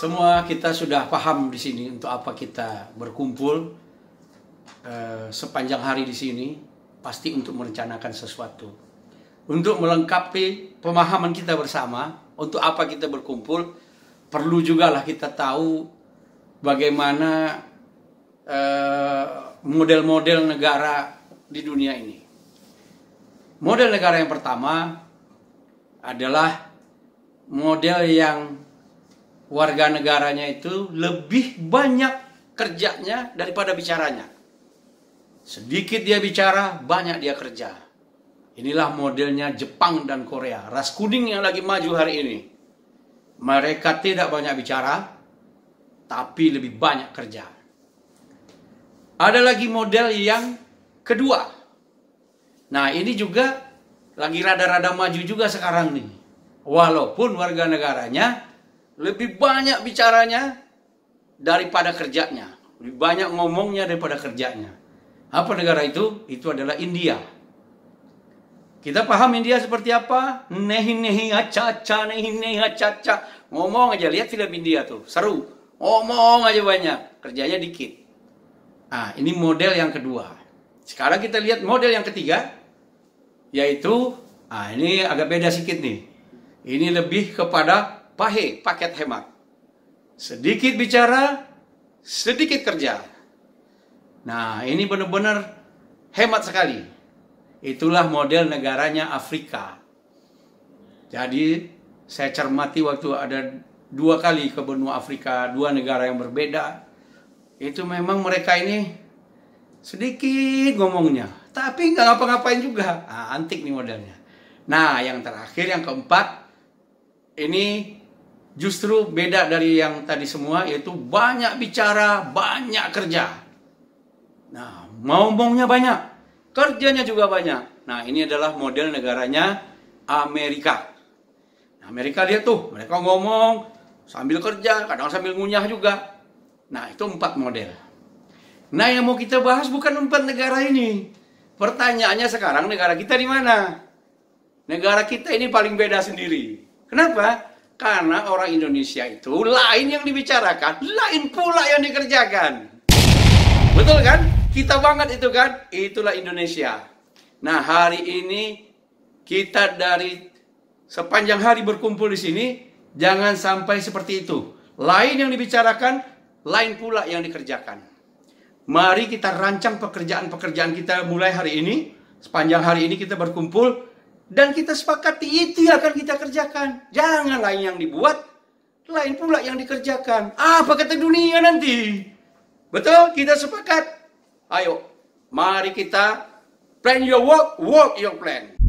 Semua kita sudah paham di sini untuk apa kita berkumpul eh, sepanjang hari di sini, pasti untuk merencanakan sesuatu. Untuk melengkapi pemahaman kita bersama, untuk apa kita berkumpul, perlu juga lah kita tahu bagaimana eh, model-model eh, negara di dunia ini. Model negara yang pertama adalah model yang warga negaranya itu lebih banyak kerjanya daripada bicaranya. Sedikit dia bicara, banyak dia kerja. Inilah modelnya Jepang dan Korea. Ras kuning yang lagi maju hari ini. Mereka tidak banyak bicara, tapi lebih banyak kerja. Ada lagi model yang kedua. Nah, ini juga lagi rada-rada maju juga sekarang nih. Walaupun warga negaranya lebih banyak bicaranya daripada kerjanya. Lebih banyak ngomongnya daripada kerjanya. Apa negara itu? Itu adalah India. Kita paham India seperti apa? Nehi nehi acaca, nehi nehi acaca. Ngomong aja, lihat film India tuh, seru. Ngomong aja banyak, kerjanya dikit. Ah, ini model yang kedua. Sekarang kita lihat model yang ketiga, yaitu, ah ini agak beda sedikit nih. Ini lebih kepada PAHE, paket hemat. Sedikit bicara, sedikit kerja. Nah, ini benar-benar hemat sekali. Itulah model negaranya Afrika. Jadi, saya cermati waktu ada dua kali ke benua Afrika, dua negara yang berbeda. Itu memang mereka ini sedikit ngomongnya, tapi nggak ngapa-ngapain juga. Nah, antik nih modelnya. Nah, yang terakhir, yang keempat, ini justru beda dari yang tadi semua yaitu banyak bicara, banyak kerja. Nah, mau ngomongnya banyak, kerjanya juga banyak. Nah, ini adalah model negaranya Amerika. Nah, Amerika lihat tuh, mereka ngomong sambil kerja, kadang sambil ngunyah juga. Nah, itu empat model. Nah, yang mau kita bahas bukan empat negara ini. Pertanyaannya sekarang negara kita di mana? Negara kita ini paling beda sendiri. Kenapa? Karena orang Indonesia itu lain yang dibicarakan, lain pula yang dikerjakan. Betul kan? Kita banget itu kan? Itulah Indonesia. Nah, hari ini kita dari sepanjang hari berkumpul di sini, jangan sampai seperti itu. Lain yang dibicarakan, lain pula yang dikerjakan. Mari kita rancang pekerjaan-pekerjaan kita mulai hari ini. Sepanjang hari ini kita berkumpul, dan kita sepakati itu yang akan kita kerjakan. Jangan lain yang dibuat, lain pula yang dikerjakan. Apa kata dunia nanti? Betul? Kita sepakat. Ayo, mari kita plan your work, work your plan.